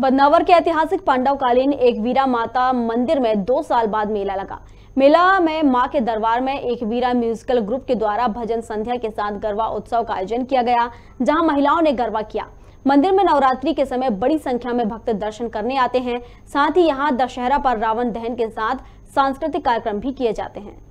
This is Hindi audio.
बदनावर के ऐतिहासिक पांडवकालीन एक वीरा माता मंदिर में दो साल बाद मेला लगा मेला में मां के दरबार में एक वीरा म्यूजिकल ग्रुप के द्वारा भजन संध्या के साथ गरबा उत्सव का आयोजन किया गया जहां महिलाओं ने गरबा किया मंदिर में नवरात्रि के समय बड़ी संख्या में भक्त दर्शन करने आते हैं साथ ही यहाँ दशहरा पर रावण दहन के साथ सांस्कृतिक कार्यक्रम भी किए जाते हैं